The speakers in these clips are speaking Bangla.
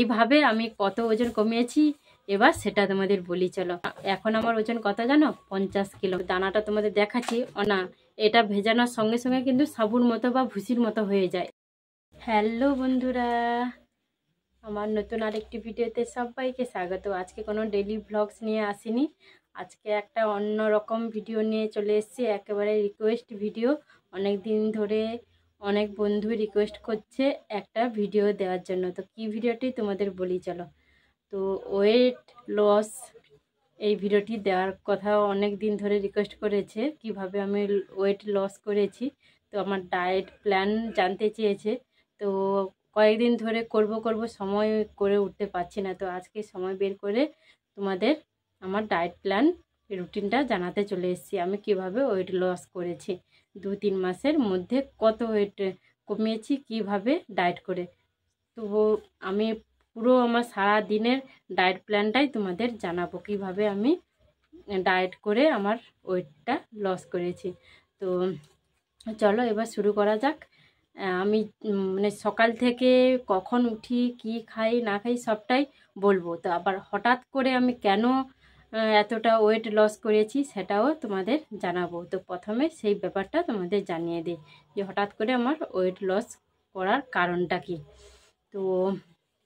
এইভাবে আমি কত ওজন কমিয়েছি এবার সেটা তোমাদের বলি চলো এখন আমার ওজন কত জানো পঞ্চাশ কিলো দানাটা তোমাদের দেখাচ্ছি না এটা ভেজানোর সঙ্গে সঙ্গে কিন্তু সাবুর মতো বা ভুসির মতো হয়ে যায় হ্যালো বন্ধুরা আমার নতুন আরেকটি ভিডিওতে সবাইকে স্বাগত আজকে কোনো ডেলি ভ্লগস নিয়ে আসিনি আজকে একটা অন্য রকম ভিডিও নিয়ে চলে এসছি একেবারে রিকোয়েস্ট ভিডিও অনেক দিন ধরে অনেক বন্ধু রিকোয়েস্ট করছে একটা ভিডিও দেওয়ার জন্য তো কি ভিডিওটি তোমাদের বলি চলো তো ওয়েট লস এই ভিডিওটি দেওয়ার কথা অনেক দিন ধরে রিকোয়েস্ট করেছে কিভাবে আমি ওয়েট লস করেছি তো আমার ডায়েট প্ল্যান জানতে চেয়েছে তো কয়েকদিন ধরে করব করব সময় করে উঠতে পারছি না তো আজকে সময় বের করে তোমাদের আমার ডায়েট প্ল্যান রুটিনটা জানাতে চলে এসেছি আমি কিভাবে ওয়েট লস করেছি দু তিন মাসের মধ্যে কত ওয়েট কমিয়েছি কিভাবে ডায়েট করে তো আমি পুরো আমার সারা দিনের ডায়েট প্ল্যানটাই তোমাদের জানাবো কিভাবে আমি ডায়েট করে আমার ওয়েটটা লস করেছি তো চলো এবার শুরু করা যাক আমি মানে সকাল থেকে কখন উঠি কি খাই না খাই সবটাই বলবো তো আবার হঠাৎ করে আমি কেন এতটা ওয়েট লস করেছি সেটাও তোমাদের জানাবো তো প্রথমে সেই ব্যাপারটা তোমাদের জানিয়ে দিই যে হঠাৎ করে আমার ওয়েট লস করার কারণটা কি তো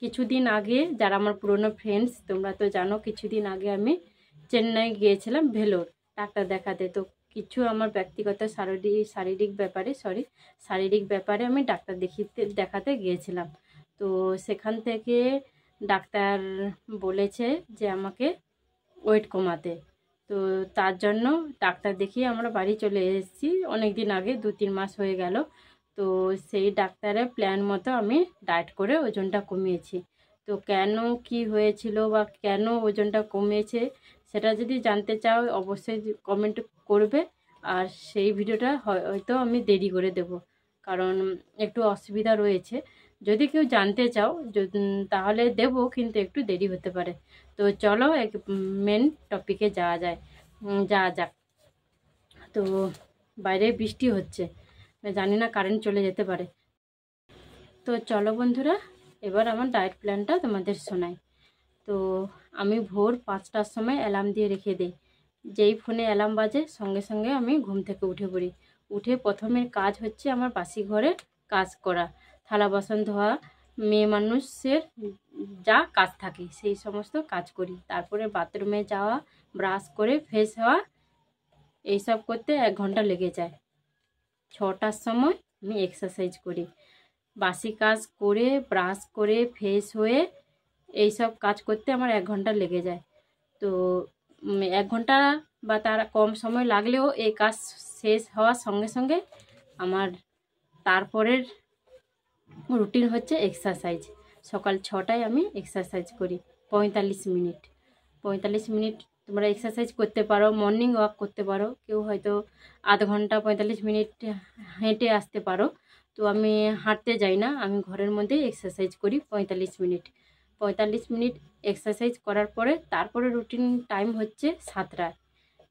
কিছুদিন আগে যারা আমার পুরনো ফ্রেন্ডস তোমরা তো জানো কিছুদিন আগে আমি চেন্নাই গিয়েছিলাম ভেলোর ডাক্তার দেখাতে তো কিছু আমার ব্যক্তিগত শারীরিক শারীরিক ব্যাপারে সরি শারীরিক ব্যাপারে আমি ডাক্তার দেখিতে দেখাতে গিয়েছিলাম তো সেখান থেকে ডাক্তার বলেছে যে আমাকে ওয়েট কমাতে তো তার জন্য ডাক্তার দেখিয়ে আমরা বাড়ি চলে এসেছি অনেক দিন আগে দু তিন মাস হয়ে গেল তো সেই ডাক্তারের প্ল্যান মতো আমি ডায়েট করে ওজনটা কমিয়েছি তো কেন কি হয়েছিল বা কেন ওজনটা কমিয়েছে সেটা যদি জানতে চাও অবশ্যই কমেন্ট করবে আর সেই ভিডিওটা হয়তো আমি দেরি করে দেব কারণ একটু অসুবিধা রয়েছে যদি কেউ জানতে চাও তাহলে দেব কিন্তু একটু দেরি হতে পারে তো চলো এক মেন টপিকে যাওয়া যায় যাওয়া যাক তো বাইরে বৃষ্টি হচ্ছে জানি না কারেন্ট চলে যেতে পারে তো চলো বন্ধুরা এবার আমার ডায়েট প্ল্যানটা তোমাদের শোনাই তো আমি ভোর পাঁচটার সময় অ্যালার্ম দিয়ে রেখে দিই যেই ফোনে অ্যালার্ম বাজে সঙ্গে সঙ্গে আমি ঘুম থেকে উঠে পড়ি উঠে প্রথমের কাজ হচ্ছে আমার বাসি ঘরের কাজ করা থালা বাসন ধোয়া মেয়ে মানুষের যা কাজ থাকে সেই সমস্ত কাজ করি তারপরে বাথরুমে যাওয়া ব্রাশ করে ফ্রেশ হওয়া এইসব করতে এক ঘন্টা লেগে যায় ছটার সময় আমি এক্সারসাইজ করি বাসি কাজ করে ব্রাশ করে ফ্রেশ হয়ে এইসব কাজ করতে আমার এক ঘন্টা লেগে যায় তো এক ঘন্টা বা তার কম সময় লাগলেও এই কাজ শেষ হওয়ার সঙ্গে সঙ্গে আমার তারপরের রুটিন হচ্ছে এক্সারসাইজ সকাল ছটায় আমি এক্সারসাইজ করি পঁয়তাল্লিশ মিনিট পঁয়তাল্লিশ মিনিট তোমরা এক্সারসাইজ করতে পারো মর্নিং ওয়াক করতে পারো কেউ হয়তো আধ ঘন্টা পঁয়তাল্লিশ মিনিট হেঁটে আসতে পারো তো আমি হাঁটতে যাই না আমি ঘরের মধ্যে এক্সারসাইজ করি পঁয়তাল্লিশ মিনিট পঁয়তাল্লিশ মিনিট এক্সারসাইজ করার পরে তারপরে রুটিন টাইম হচ্ছে সাতটায়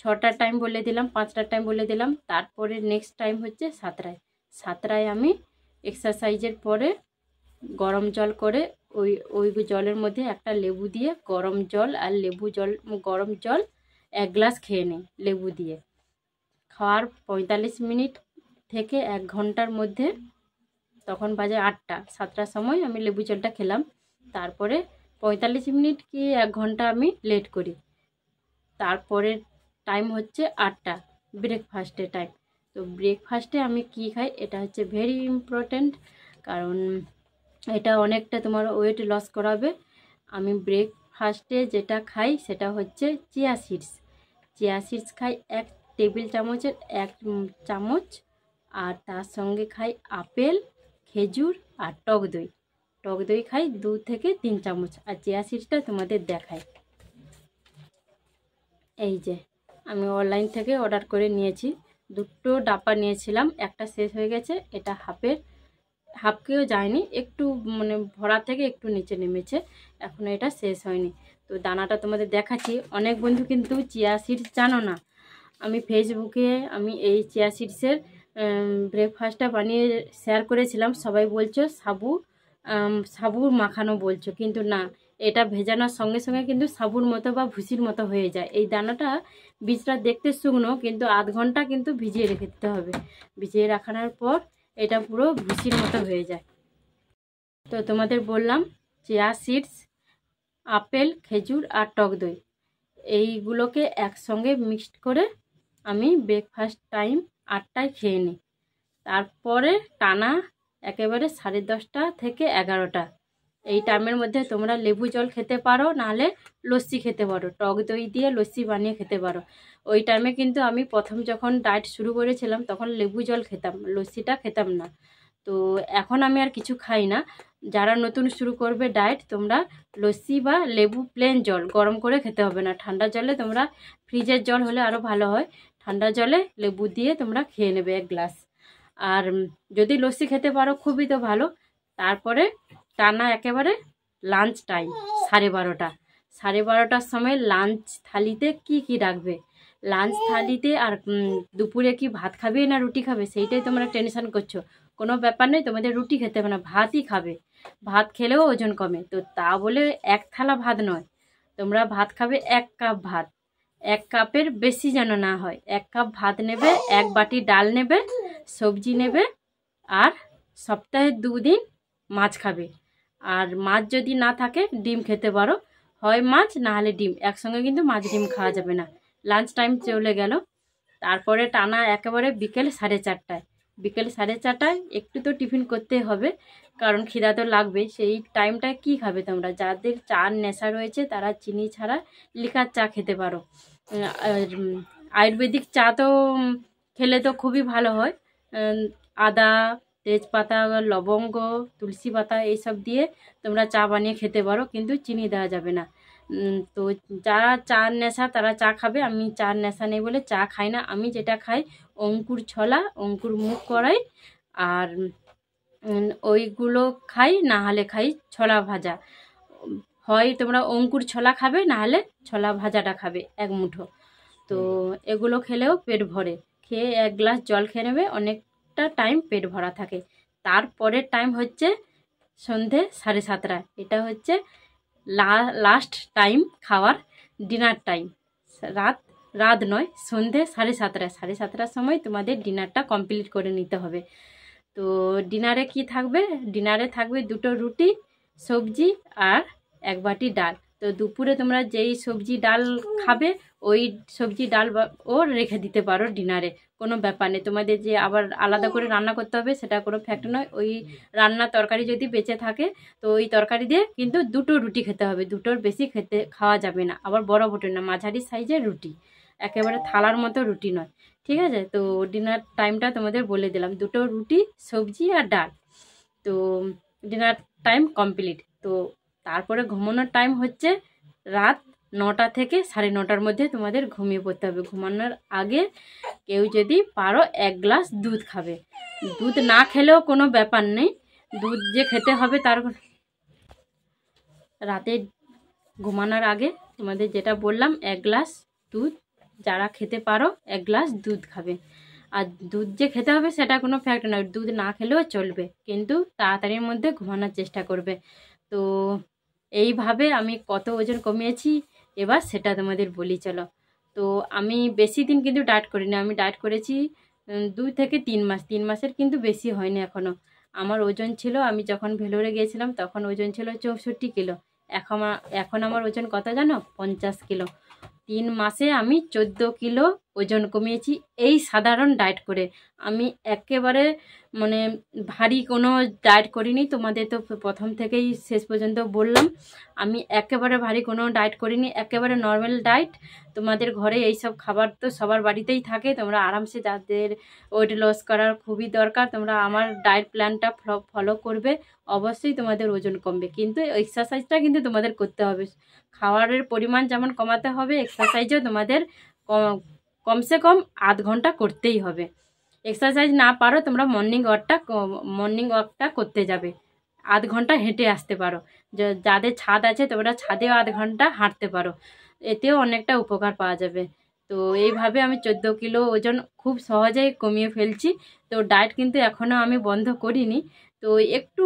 ছটার টাইম বলে দিলাম পাঁচটার টাইম বলে দিলাম তারপরে নেক্সট টাইম হচ্ছে সাতটায় সাতটায় আমি এক্সারসাইজের পরে গরম জল করে ওই ওই জলের মধ্যে একটা লেবু দিয়ে গরম জল আর লেবু জল গরম জল এক গ্লাস খেয়ে নিই লেবু দিয়ে খাওয়ার পঁয়তাল্লিশ মিনিট থেকে এক ঘন্টার মধ্যে তখন বাজে আটটা সাতটার সময় আমি লেবু জলটা খেলাম তারপরে পঁয়তাল্লিশ মিনিট কি এক ঘন্টা আমি লেট করি তারপরে টাইম হচ্ছে আটটা ব্রেকফাস্টের টাইম তো ব্রেকফাস্টে আমি কি খাই এটা হচ্ছে ভেরি ইম্পর্ট্যান্ট কারণ এটা অনেকটা তোমার ওয়েট লস করাবে আমি ব্রেকফাস্টে যেটা খাই সেটা হচ্ছে চিয়া সিডস চিয়া সিডস খাই এক টেবিল চামচের এক চামচ আর তার সঙ্গে খাই আপেল খেজুর আর টক দই টক দই খাই দু থেকে তিন চামচ আর চিয়া সিডসটা তোমাদের দেখাই এই যে আমি অনলাইন থেকে অর্ডার করে নিয়েছি দুটো ডাব্বা নিয়েছিলাম একটা শেষ হয়ে গেছে এটা হাফের হাফকেও যায়নি একটু মানে ভরা থেকে একটু নিচে নেমেছে এখনও এটা শেষ হয়নি তো দানাটা তোমাদের দেখাচ্ছি অনেক বন্ধু কিন্তু চিয়া সিডস জানো না আমি ফেসবুকে আমি এই চিয়া সিডসের ব্রেকফাস্টটা বানিয়ে শেয়ার করেছিলাম সবাই বলছো সাবু সাবু মাখানো বলছো কিন্তু না এটা ভেজানোর সঙ্গে সঙ্গে কিন্তু সাবুর মতো বা ভুসির মতো হয়ে যায় এই দানাটা বীজটা দেখতে শুকনো কিন্তু আধ ঘন্টা কিন্তু ভিজিয়ে রেখে দিতে হবে ভিজিয়ে রাখানোর পর এটা পুরো ভুসির মতো হয়ে যায় তো তোমাদের বললাম চেয়া সিডস আপেল খেজুর আর টক দই এইগুলোকে একসঙ্গে মিক্সড করে আমি ব্রেকফাস্ট টাইম আটটায় খেয়ে নিই তারপরে টানা একেবারে সাড়ে দশটা থেকে এগারোটা এই টাইমের মধ্যে তোমরা লেবু জল খেতে পারো নাহলে লস্যি খেতে পারো টক দই দিয়ে লস্যি বানিয়ে খেতে পারো ওই টাইমে কিন্তু আমি প্রথম যখন ডায়েট শুরু করেছিলাম তখন লেবু জল খেতাম লস্যিটা খেতাম না তো এখন আমি আর কিছু খাই না যারা নতুন শুরু করবে ডায়েট তোমরা লস্যি বা লেবু প্লেন জল গরম করে খেতে হবে না ঠান্ডা জলে তোমরা ফ্রিজের জল হলে আরও ভালো হয় ঠান্ডা জলে লেবু দিয়ে তোমরা খেয়ে নেবে এক গ্লাস আর যদি লস্যি খেতে পারো খুবই তো ভালো তারপরে টানা একেবারে লাঞ্চ টাইম সাড়ে বারোটা সাড়ে বারোটার সময় লাঞ্চ থালিতে কি কি রাখবে লাঞ্চ থালিতে আর দুপুরে কি ভাত খাবে না রুটি খাবে সেইটাই তোমরা টেনশন করছো কোনো ব্যাপার নেই তোমাদের রুটি খেতে হবে না ভাতই খাবে ভাত খেলেও ওজন কমে তো তা বলে এক থালা ভাত নয় তোমরা ভাত খাবে এক কাপ ভাত এক কাপের বেশি যেন না হয় এক কাপ ভাত নেবে এক বাটি ডাল নেবে সবজি নেবে আর সপ্তাহে দুদিন মাছ খাবে আর মাছ যদি না থাকে ডিম খেতে পারো হয় মাছ না হলে ডিম একসঙ্গে কিন্তু মাছ ডিম খাওয়া যাবে না লাঞ্চ টাইম চলে গেল তারপরে টানা একেবারে বিকেল সাড়ে চারটায় বিকেল সাড়ে চারটায় একটু তো টিফিন করতে হবে কারণ খিদা তো লাগবে সেই টাইমটা কি খাবে তোমরা যাদের চার নেশা রয়েছে তারা চিনি ছাড়া লিকার চা খেতে পারো আয়ুর্বেদিক চা তো খেলে তো খুবই ভালো হয় আদা তেজপাতা লবঙ্গ তুলসী পাতা এইসব দিয়ে তোমরা চা বানিয়ে খেতে পারো কিন্তু চিনি দেওয়া যাবে না তো যারা চা নেশা তারা চা খাবে আমি চা নেশা নেই বলে চা খাই না আমি যেটা খাই অঙ্কুর ছলা অঙ্কুর মুখ করাই আর ওইগুলো খাই না হলে খাই ছলা ভাজা হয় তোমরা অঙ্কুর ছলা খাবে না হলে ছলা ভাজাটা খাবে এক মুঠো তো এগুলো খেলেও পেট ভরে খেয়ে এক গ্লাস জল খেয়ে নেবে অনেক একটা টাইম পেট ভরা থাকে তারপরের টাইম হচ্ছে সন্ধে সাড়ে সাতটা এটা হচ্ছে লাস্ট টাইম খাওয়ার ডিনার টাইম রাত রাত নয় সন্ধে সাড়ে সাতটায় সাড়ে সাতটার সময় তোমাদের ডিনারটা কমপ্লিট করে নিতে হবে তো ডিনারে কি থাকবে ডিনারে থাকবে দুটো রুটি সবজি আর এক বাটি ডাল তো দুপুরে তোমরা যেই সবজি ডাল খাবে ওই সবজি ডাল ও রেখে দিতে পারো ডিনারে কোনো ব্যাপার নেই তোমাদের যে আবার আলাদা করে রান্না করতে হবে সেটা কোনো ফ্যাক্ট নয় ওই রান্না তরকারি যদি বেঁচে থাকে তো ওই তরকারি দিয়ে কিন্তু দুটো রুটি খেতে হবে দুটোর বেশি খেতে খাওয়া যাবে না আবার বড় বটে না মাঝারি সাইজের রুটি একেবারে থালার মতো রুটি নয় ঠিক আছে তো ডিনার টাইমটা তোমাদের বলে দিলাম দুটো রুটি সবজি আর ডাল তো ডিনার টাইম কমপ্লিট তো তারপরে ঘুমানোর টাইম হচ্ছে রাত নটা থেকে সাড়ে নটার মধ্যে তোমাদের ঘুমিয়ে পড়তে হবে ঘুমানোর আগে কেউ যদি পারো এক গ্লাস দুধ খাবে দুধ না খেলেও কোনো ব্যাপার নেই দুধ যে খেতে হবে তার রাতে ঘুমানোর আগে তোমাদের যেটা বললাম এক গ্লাস দুধ যারা খেতে পারো এক গ্লাস দুধ খাবে আর দুধ যে খেতে হবে সেটা কোনো ফ্যাক্ট নয় দুধ না খেলেও চলবে কিন্তু তাড়াতাড়ির মধ্যে ঘুমানোর চেষ্টা করবে তো এইভাবে আমি কত ওজন কমিয়েছি এবার সেটা তোমাদের বলি চলো তো আমি বেশি দিন কিন্তু ডায়েট করি না আমি ডায়েট করেছি দুই থেকে তিন মাস তিন মাসের কিন্তু বেশি হয়নি এখনও আমার ওজন ছিল আমি যখন ভেলোরে গিয়েছিলাম তখন ওজন ছিল চৌষট্টি কিলো এখন এখন আমার ওজন কত জানো পঞ্চাশ কিলো তিন মাসে আমি চোদ্দো কিলো ওজন কমিয়েছি এই সাধারণ ডায়েট করে আমি একেবারে মানে ভারী কোনো ডায়েট করিনি তোমাদের তো প্রথম থেকেই শেষ পর্যন্ত বললাম আমি একেবারে ভারী কোনো ডায়েট করিনি একেবারে নর্মাল ডায়েট তোমাদের ঘরে এই সব খাবার তো সবার বাড়িতেই থাকে তোমরা আরামসে যাদের ওয়েট লস করার খুবই দরকার তোমরা আমার ডায়েট প্ল্যানটা ফলো করবে অবশ্যই তোমাদের ওজন কমবে কিন্তু এক্সারসাইজটা কিন্তু তোমাদের করতে হবে খাওয়ারের পরিমাণ যেমন কমাতে হবে এক্সারসাইজও তোমাদের কম কমসে কম আধ ঘন্টা করতেই হবে এক্সারসাইজ না পারো তোমরা মর্নিং ওয়াকটা মর্নিং ওয়াকটা করতে যাবে আধ ঘন্টা হেঁটে আসতে পারো যাদের ছাদ আছে তোমরা ছাদেও আধ ঘন্টা হাঁটতে পারো এতেও অনেকটা উপকার পাওয়া যাবে তো এইভাবে আমি ১৪ কিলো ওজন খুব সহজেই কমিয়ে ফেলছি তো ডায়েট কিন্তু এখনও আমি বন্ধ করিনি তো একটু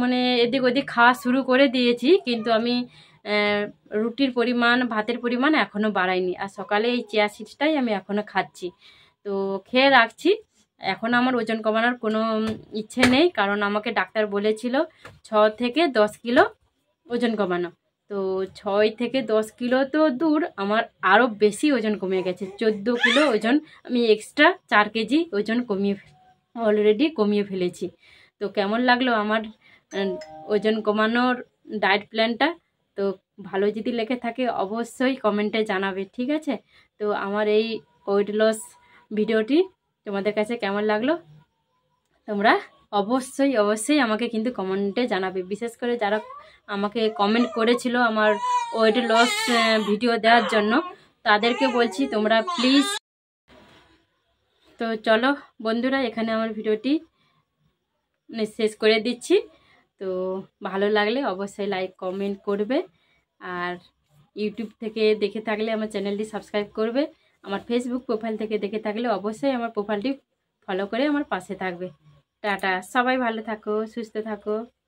মানে এদিক ওদিক খাওয়া শুরু করে দিয়েছি কিন্তু আমি রুটির পরিমাণ ভাতের পরিমাণ এখনও বাড়ায়নি আর সকালে এই চেয়া সিটটাই আমি এখনও খাচ্ছি তো খেয়ে রাখছি এখন আমার ওজন কমানোর কোনো ইচ্ছে নেই কারণ আমাকে ডাক্তার বলেছিল ছ থেকে দশ কিলো ওজন কমানো তো ছয় থেকে দশ কিলো তো দূর আমার আরও বেশি ওজন কমে গেছে চোদ্দ কিলো ওজন আমি এক্সট্রা চার কেজি ওজন কমিয়ে অলরেডি কমিয়ে ফেলেছি তো কেমন লাগলো আমার ওজন কমানোর ডায়েট প্ল্যানটা তো ভালো যদি লেখে থাকে অবশ্যই কমেন্টে জানাবে ঠিক আছে তো আমার এই ওয়েট লস ভিডিওটি তোমাদের কাছে কেমন লাগলো তোমরা অবশ্যই অবশ্যই আমাকে কিন্তু কমেন্টে জানাবে বিশেষ করে যারা আমাকে কমেন্ট করেছিল আমার ওয়েট লস ভিডিও দেওয়ার জন্য তাদেরকে বলছি তোমরা প্লিজ তো চলো বন্ধুরা এখানে আমার ভিডিওটি মানে শেষ করে দিচ্ছি তো ভালো লাগলে অবশ্যই লাইক কমেন্ট করবে আর ইউটিউব থেকে দেখে থাকলে আমার চ্যানেলটি সাবস্ক্রাইব করবে আমার ফেসবুক প্রোফাইল থেকে দেখে থাকলে অবশ্যই আমার প্রোফাইলটি ফলো করে আমার পাশে থাকবে টাটা সবাই ভালো থাকো সুস্থ থাকো